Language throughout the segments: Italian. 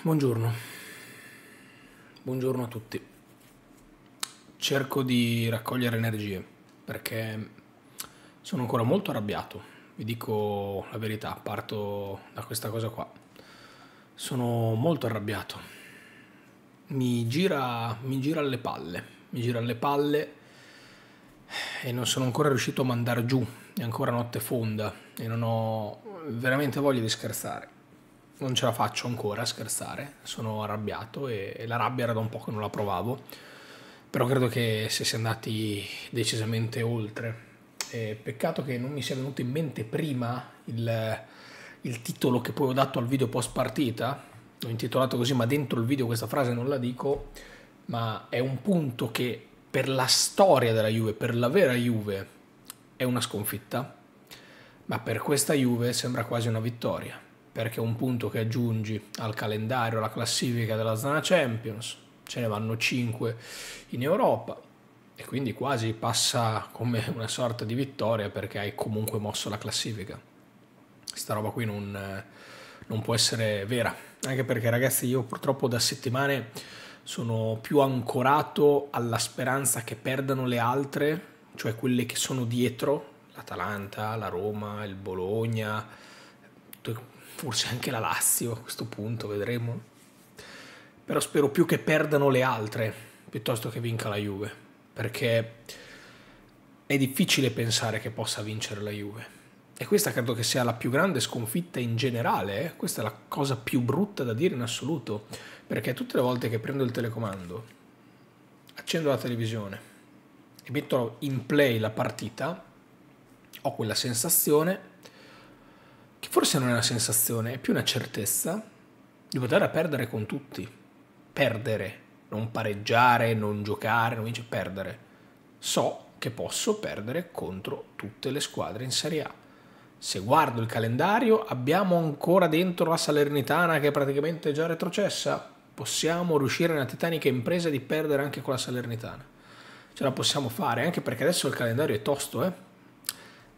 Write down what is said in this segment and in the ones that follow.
Buongiorno. Buongiorno a tutti. Cerco di raccogliere energie perché sono ancora molto arrabbiato, vi dico la verità, parto da questa cosa qua. Sono molto arrabbiato. Mi gira, mi gira alle palle, mi gira alle palle e non sono ancora riuscito a mandare giù, è ancora notte fonda e non ho veramente voglia di scherzare non ce la faccio ancora a scherzare, sono arrabbiato e, e la rabbia era da un po' che non la provavo, però credo che si sia andati decisamente oltre. E peccato che non mi sia venuto in mente prima il, il titolo che poi ho dato al video post partita, l'ho intitolato così, ma dentro il video questa frase non la dico, ma è un punto che per la storia della Juve, per la vera Juve, è una sconfitta, ma per questa Juve sembra quasi una vittoria perché è un punto che aggiungi al calendario, alla classifica della zona Champions, ce ne vanno 5 in Europa e quindi quasi passa come una sorta di vittoria perché hai comunque mosso la classifica. Questa roba qui non, non può essere vera, anche perché ragazzi io purtroppo da settimane sono più ancorato alla speranza che perdano le altre, cioè quelle che sono dietro, l'Atalanta, la Roma, il Bologna, forse anche la Lazio a questo punto, vedremo. Però spero più che perdano le altre piuttosto che vinca la Juve, perché è difficile pensare che possa vincere la Juve. E questa credo che sia la più grande sconfitta in generale, eh? questa è la cosa più brutta da dire in assoluto, perché tutte le volte che prendo il telecomando, accendo la televisione e metto in play la partita, ho quella sensazione forse non è una sensazione, è più una certezza di poter perdere con tutti. Perdere, non pareggiare, non giocare, non vince, perdere. So che posso perdere contro tutte le squadre in Serie A. Se guardo il calendario, abbiamo ancora dentro la Salernitana che è praticamente già retrocessa. Possiamo riuscire nella titanica impresa di perdere anche con la Salernitana. Ce la possiamo fare, anche perché adesso il calendario è tosto, eh?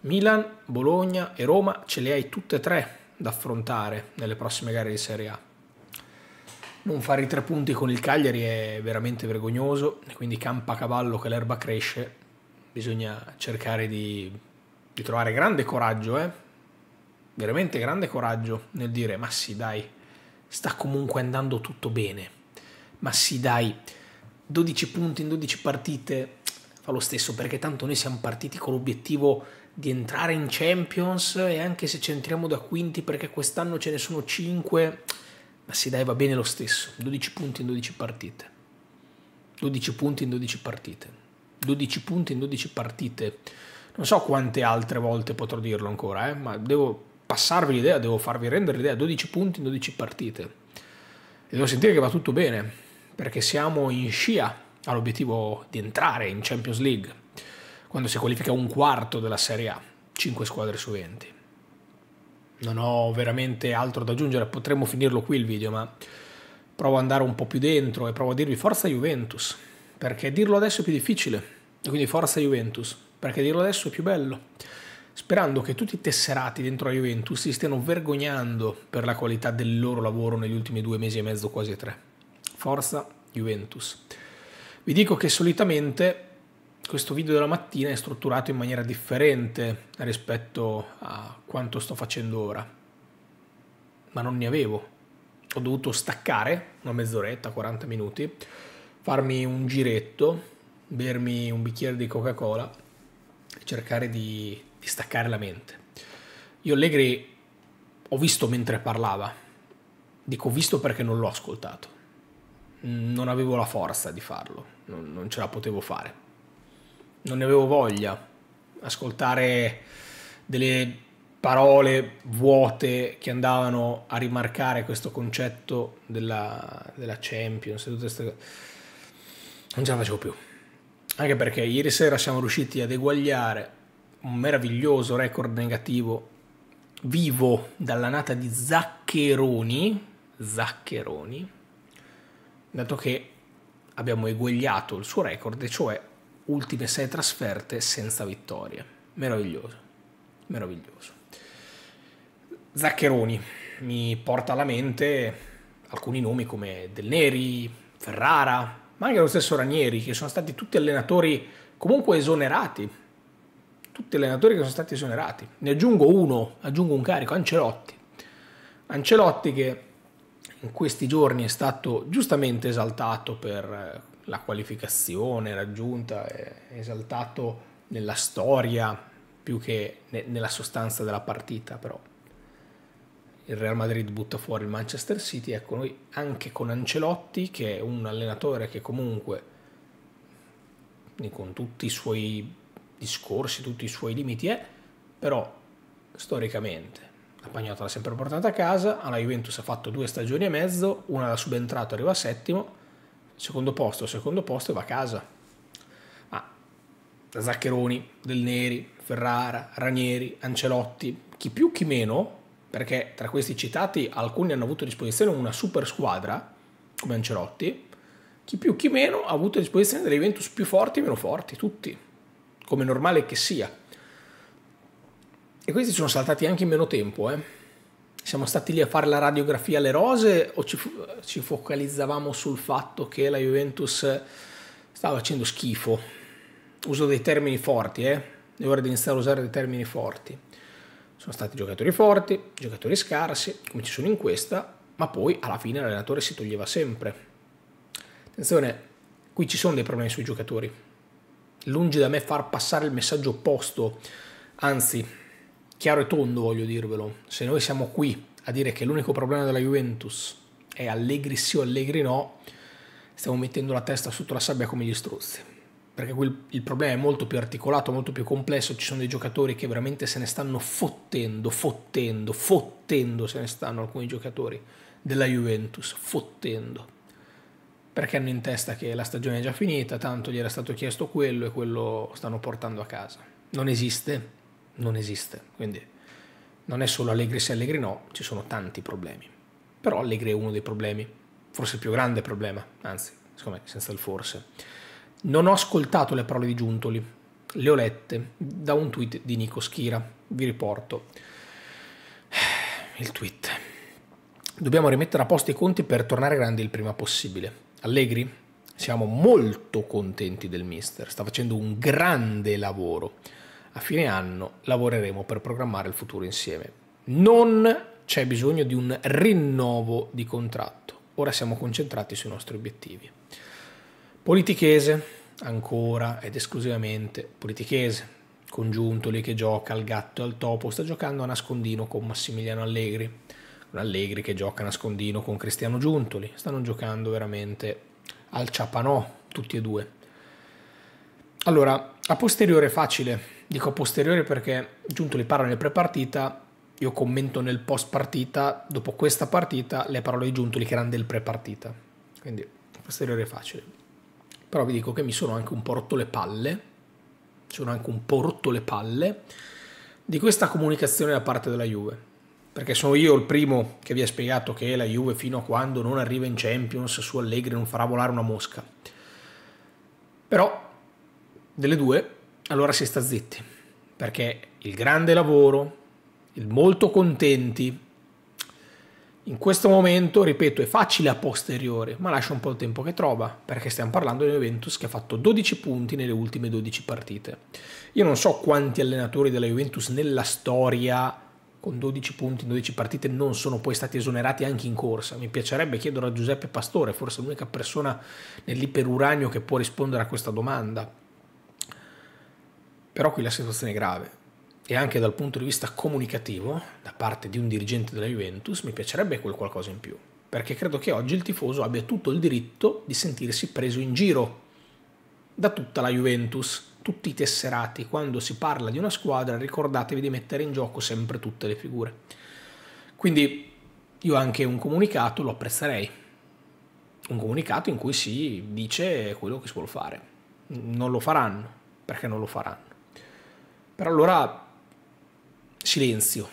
Milan, Bologna e Roma ce le hai tutte e tre da affrontare nelle prossime gare di Serie A. Non fare i tre punti con il Cagliari è veramente vergognoso e quindi campa a cavallo che l'erba cresce. Bisogna cercare di, di trovare grande coraggio, eh? veramente grande coraggio nel dire ma sì dai, sta comunque andando tutto bene, ma sì dai, 12 punti in 12 partite fa lo stesso perché tanto noi siamo partiti con l'obiettivo di entrare in Champions e anche se ci entriamo da quinti perché quest'anno ce ne sono 5, ma sì dai va bene lo stesso, 12 punti in 12 partite, 12 punti in 12 partite, 12 punti in 12 partite, non so quante altre volte potrò dirlo ancora, eh, ma devo passarvi l'idea, devo farvi rendere l'idea, 12 punti in 12 partite e devo sentire che va tutto bene perché siamo in scia all'obiettivo di entrare in Champions League quando si qualifica un quarto della Serie A, 5 squadre su 20. Non ho veramente altro da aggiungere, potremmo finirlo qui il video, ma provo ad andare un po' più dentro e provo a dirvi forza Juventus, perché dirlo adesso è più difficile, e quindi forza Juventus, perché dirlo adesso è più bello. Sperando che tutti i tesserati dentro la Juventus si stiano vergognando per la qualità del loro lavoro negli ultimi due mesi e mezzo, quasi tre. Forza Juventus. Vi dico che solitamente questo video della mattina è strutturato in maniera differente rispetto a quanto sto facendo ora, ma non ne avevo. Ho dovuto staccare una mezz'oretta, 40 minuti, farmi un giretto, bermi un bicchiere di Coca-Cola e cercare di, di staccare la mente. Io Allegri ho visto mentre parlava, dico visto perché non l'ho ascoltato, non avevo la forza di farlo, non, non ce la potevo fare non ne avevo voglia. Ascoltare delle parole vuote che andavano a rimarcare questo concetto della, della Champions tutte queste Non ce la facevo più. Anche perché ieri sera siamo riusciti ad eguagliare un meraviglioso record negativo vivo dalla nata di Zaccheroni. Zaccheroni, dato che abbiamo eguagliato il suo record, e cioè ultime sei trasferte senza vittorie. Meraviglioso, meraviglioso. Zaccheroni mi porta alla mente alcuni nomi come Del Neri, Ferrara, ma anche lo stesso Ranieri, che sono stati tutti allenatori comunque esonerati. Tutti allenatori che sono stati esonerati. Ne aggiungo uno, aggiungo un carico, Ancelotti. Ancelotti che in questi giorni è stato giustamente esaltato per eh, la qualificazione raggiunta, è esaltato nella storia più che ne, nella sostanza della partita, però il Real Madrid butta fuori il Manchester City, ecco noi anche con Ancelotti che è un allenatore che comunque con tutti i suoi discorsi, tutti i suoi limiti è, però storicamente la Pagnotta l'ha sempre portata a casa, alla Juventus ha fatto due stagioni e mezzo, una da subentrato arriva a settimo, secondo posto, secondo posto e va a casa. Ma Zaccheroni, Del Neri, Ferrara, Ranieri, Ancelotti, chi più chi meno, perché tra questi citati alcuni hanno avuto a disposizione una super squadra, come Ancelotti, chi più chi meno ha avuto a disposizione delle Juventus più forti e meno forti, tutti, come normale che sia. E questi sono saltati anche in meno tempo, eh siamo stati lì a fare la radiografia alle rose o ci, ci focalizzavamo sul fatto che la Juventus stava facendo schifo? Uso dei termini forti, eh? È ora di iniziare a usare dei termini forti. Sono stati giocatori forti, giocatori scarsi, come ci sono in questa, ma poi alla fine l'allenatore si toglieva sempre. Attenzione, qui ci sono dei problemi sui giocatori. Lungi da me far passare il messaggio opposto, anzi chiaro e tondo voglio dirvelo, se noi siamo qui a dire che l'unico problema della Juventus è Allegri sì o Allegri no, stiamo mettendo la testa sotto la sabbia come gli struzzi. Perché qui il problema è molto più articolato, molto più complesso, ci sono dei giocatori che veramente se ne stanno fottendo, fottendo, fottendo se ne stanno alcuni giocatori della Juventus, fottendo. Perché hanno in testa che la stagione è già finita, tanto gli era stato chiesto quello e quello stanno portando a casa. Non esiste non esiste. Quindi non è solo Allegri se Allegri no, ci sono tanti problemi. Però Allegri è uno dei problemi, forse il più grande problema, anzi, secondo me, senza il forse. Non ho ascoltato le parole di Giuntoli, le ho lette da un tweet di Nico Schira, vi riporto. Il tweet. Dobbiamo rimettere a posto i conti per tornare grandi il prima possibile. Allegri, siamo molto contenti del mister, sta facendo un grande lavoro a fine anno lavoreremo per programmare il futuro insieme. Non c'è bisogno di un rinnovo di contratto. Ora siamo concentrati sui nostri obiettivi. Politichese, ancora ed esclusivamente politichese. Congiunto lì che gioca al gatto e al topo, sta giocando a nascondino con Massimiliano Allegri. Allegri che gioca a nascondino con Cristiano Giuntoli. Stanno giocando veramente al ciapanò, tutti e due. Allora, a posteriore è facile Dico posteriore perché Giunto le parla nel prepartita, io commento nel post partita, dopo questa partita le parole di Giuntoli che erano del pre-partita, quindi posteriore è facile. Però vi dico che mi sono anche un po' rotto le palle, sono anche un po' rotto le palle di questa comunicazione da parte della Juve, perché sono io il primo che vi ha spiegato che la Juve fino a quando non arriva in Champions su Allegri non farà volare una mosca. Però delle due allora si sta zitti, perché il grande lavoro, il molto contenti, in questo momento, ripeto, è facile a posteriori, ma lascia un po' il tempo che trova, perché stiamo parlando di un Juventus che ha fatto 12 punti nelle ultime 12 partite. Io non so quanti allenatori della Juventus nella storia con 12 punti in 12 partite non sono poi stati esonerati anche in corsa. Mi piacerebbe chiedere a Giuseppe Pastore, forse l'unica persona nell'iperuranio che può rispondere a questa domanda. Però qui la situazione è grave e anche dal punto di vista comunicativo, da parte di un dirigente della Juventus, mi piacerebbe quel qualcosa in più, perché credo che oggi il tifoso abbia tutto il diritto di sentirsi preso in giro da tutta la Juventus, tutti i tesserati. Quando si parla di una squadra ricordatevi di mettere in gioco sempre tutte le figure. Quindi io anche un comunicato lo apprezzerei, un comunicato in cui si dice quello che si vuole fare. Non lo faranno, perché non lo faranno. Però allora silenzio.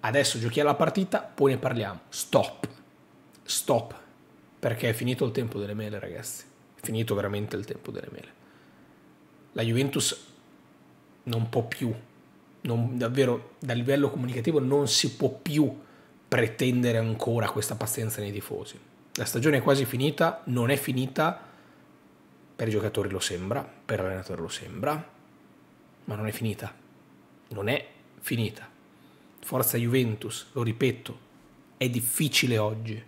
Adesso giochiamo la partita, poi ne parliamo. Stop. Stop. Perché è finito il tempo delle mele, ragazzi. È finito veramente il tempo delle mele. La Juventus non può più, non, davvero dal livello comunicativo non si può più pretendere ancora questa pazienza nei tifosi. La stagione è quasi finita, non è finita, per i giocatori lo sembra, per l'allenatore lo sembra, ma non è finita. Non è finita. Forza Juventus, lo ripeto, è difficile oggi.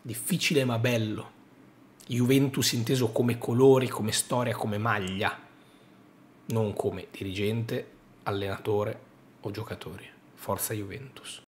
Difficile ma bello. Juventus inteso come colori, come storia, come maglia, non come dirigente, allenatore o giocatore. Forza Juventus.